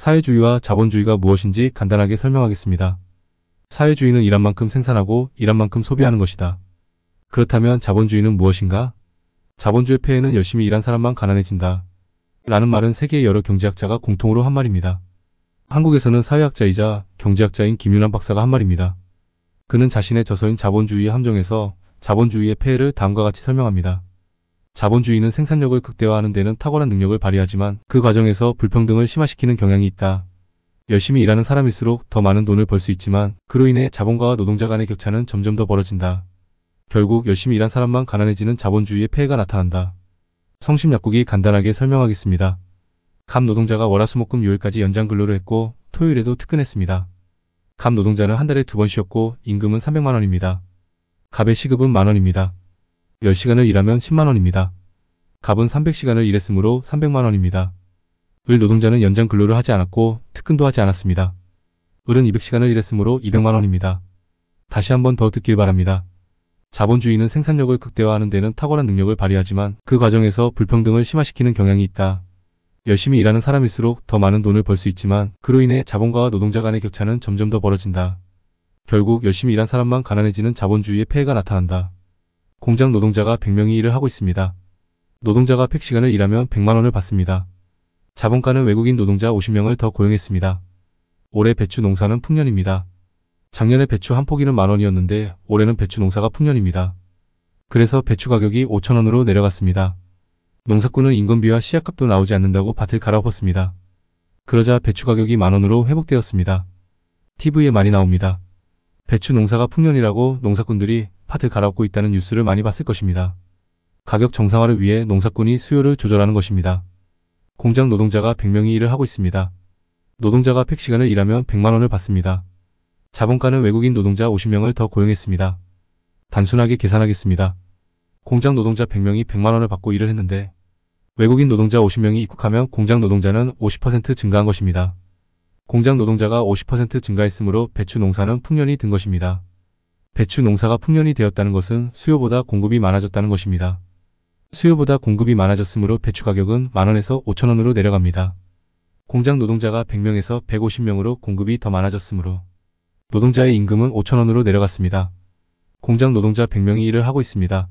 사회주의와 자본주의가 무엇인지 간단하게 설명하겠습니다. 사회주의는 일한 만큼 생산하고 일한 만큼 소비하는 것이다. 그렇다면 자본주의는 무엇인가? 자본주의 폐해는 열심히 일한 사람만 가난해진다. 라는 말은 세계의 여러 경제학자가 공통으로 한 말입니다. 한국에서는 사회학자이자 경제학자인 김윤환 박사가 한 말입니다. 그는 자신의 저서인 자본주의의 함정에서 자본주의의 폐해를 다음과 같이 설명합니다. 자본주의는 생산력을 극대화하는 데는 탁월한 능력을 발휘하지만 그 과정에서 불평등을 심화시키는 경향이 있다. 열심히 일하는 사람일수록 더 많은 돈을 벌 수 있지만 그로 인해 자본가와 노동자 간의 격차는 점점 더 벌어진다. 결국 열심히 일한 사람만 가난해지는 자본주의의 폐해가 나타난다. 성심약국이 간단하게 설명하겠습니다. 감 노동자가 월화수목금 요일까지 연장 근로를 했고 토요일에도 특근했습니다. 감 노동자는 한 달에 두 번 쉬었고 임금은 300만원입니다. 갑의 시급은 만원입니다. 10시간을 일하면 10만원입니다. 갑은 300시간을 일했으므로 300만원입니다. 을 노동자는 연장 근로를 하지 않았고 특근도 하지 않았습니다. 을은 200시간을 일했으므로 200만원입니다. 다시 한번 더 듣길 바랍니다. 자본주의는 생산력을 극대화하는 데는 탁월한 능력을 발휘하지만 그 과정에서 불평등을 심화시키는 경향이 있다. 열심히 일하는 사람일수록 더 많은 돈을 벌 수 있지만 그로 인해 자본가와 노동자 간의 격차는 점점 더 벌어진다. 결국 열심히 일한 사람만 가난해지는 자본주의의 폐해가 나타난다. 공장 노동자가 100명이 일을 하고 있습니다. 노동자가 100시간을 일하면 100만원을 받습니다. 자본가는 외국인 노동자 50명을 더 고용했습니다. 올해 배추 농사는 풍년입니다. 작년에 배추 한 포기는 만원이었는데 올해는 배추 농사가 풍년입니다. 그래서 배추 가격이 5천원으로 내려갔습니다. 농사꾼은 인건비와 시약값도 나오지 않는다고 밭을 갈아엎었습니다. 그러자 배추 가격이 만원으로 회복되었습니다. TV에 많이 나옵니다. 배추 농사가 풍년이라고 농사꾼들이 파트 갈아엎고 있다는 뉴스를 많이 봤을 것입니다. 가격 정상화를 위해 농사꾼이 수요를 조절하는 것입니다. 공장 노동자가 100명이 일을 하고 있습니다. 노동자가 100시간을 일하면 100만원을 받습니다. 자본가는 외국인 노동자 50명을 더 고용했습니다. 단순하게 계산하겠습니다. 공장 노동자 100명이 100만원을 받고 일을 했는데 외국인 노동자 50명이 입국하면 공장 노동자는 50% 증가한 것입니다. 공장 노동자가 50% 증가했으므로 배추 농사는 풍년이 든 것입니다. 배추 농사가 풍년이 되었다는 것은 수요보다 공급이 많아졌다는 것입니다. 수요보다 공급이 많아졌으므로 배추 가격은 만원에서 5천원으로 내려갑니다. 공장 노동자가 100명에서 150명으로 공급이 더 많아졌으므로 노동자의 임금은 5천원으로 내려갔습니다. 공장 노동자 100명이 일을 하고 있습니다.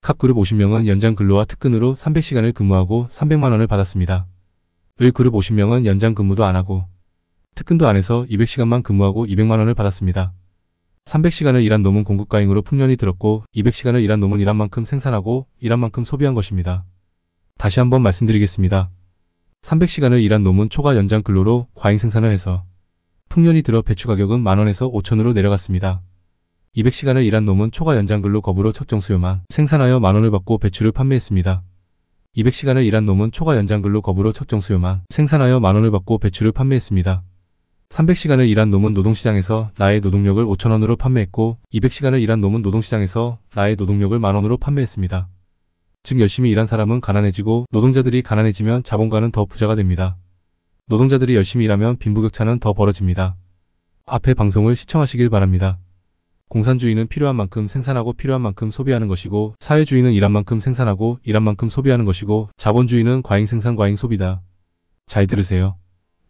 카그룹 50명은 연장 근로와 특근으로 300시간을 근무하고 300만원을 받았습니다. 을그룹 50명은 연장 근무도 안하고 특근도 안해서 200시간만 근무하고 200만원을 받았습니다. 300시간을 일한 놈은 공급가잉으로 풍년이 들었고 200시간을 일한 놈은 일한 만큼 생산하고 일한 만큼 소비한 것입니다. 다시 한번 말씀드리겠습니다. 300시간을 일한 놈은 초과 연장 근로로 과잉 생산을 해서 풍년이 들어 배추 가격은 만원에서 5천으로 내려갔습니다. 200시간을 일한 놈은 초과 연장 근로 거부로 적정 수요만 생산하여 만원을 받고 배추를 판매했습니다. 200시간을 일한 놈은 초과 연장 근로 거부로 적정 수요만 생산하여 만원을 받고 배추를 판매했습니다. 300시간을 일한 놈은 노동시장에서 나의 노동력을 5천원으로 판매했고 200시간을 일한 놈은 노동시장에서 나의 노동력을 만원으로 판매했습니다. 즉 열심히 일한 사람은 가난해지고 노동자들이 가난해지면 자본가는 더 부자가 됩니다. 노동자들이 열심히 일하면 빈부격차는 더 벌어집니다. 앞에 방송을 시청하시길 바랍니다. 공산주의는 필요한 만큼 생산하고 필요한 만큼 소비하는 것이고 사회주의는 일한 만큼 생산하고 일한 만큼 소비하는 것이고 자본주의는 과잉 생산 과잉 소비다. 잘 들으세요.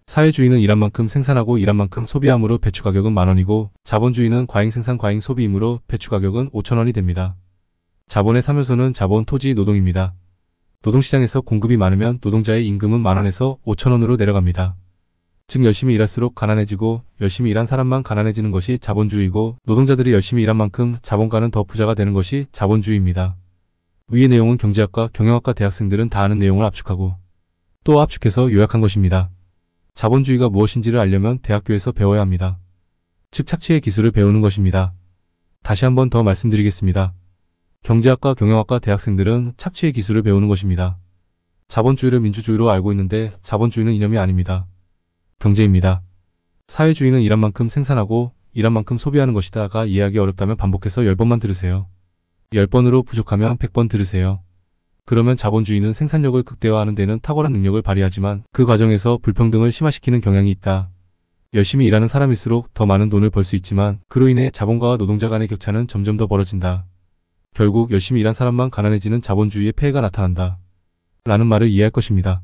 사회주의는 일한 만큼 생산하고 일한 만큼 소비함으로 배추 가격은 만원이고 자본주의는 과잉 생산 과잉 소비이므로 배추 가격은 5천원이 됩니다. 자본의 3요소는 자본, 토지, 노동입니다. 노동시장에서 공급이 많으면 노동자의 임금은 만원에서 5천원으로 내려갑니다. 즉 열심히 일할수록 가난해지고 열심히 일한 사람만 가난해지는 것이 자본주의고 노동자들이 열심히 일한 만큼 자본가는 더 부자가 되는 것이 자본주의입니다. 위의 내용은 경제학과 경영학과 대학생들은 다 아는 내용을 압축하고 또 압축해서 요약한 것입니다. 자본주의가 무엇인지를 알려면 대학교에서 배워야 합니다. 즉 착취의 기술을 배우는 것입니다. 다시 한번 더 말씀드리겠습니다. 경제학과 경영학과 대학생들은 착취의 기술을 배우는 것입니다. 자본주의를 민주주의로 알고 있는데 자본주의는 이념이 아닙니다. 경제입니다. 사회주의는 일한 만큼 생산하고 일한 만큼 소비하는 것이다가 이해하기 어렵다면 반복해서 10번만 들으세요. 10번으로 부족하면 100번 들으세요. 그러면 자본주의는 생산력을 극대화하는 데는 탁월한 능력을 발휘하지만 그 과정에서 불평등을 심화시키는 경향이 있다. 열심히 일하는 사람일수록 더 많은 돈을 벌 수 있지만 그로 인해 자본가와 노동자 간의 격차는 점점 더 벌어진다. 결국 열심히 일한 사람만 가난해지는 자본주의의 폐해가 나타난다. 라는 말을 이해할 것입니다.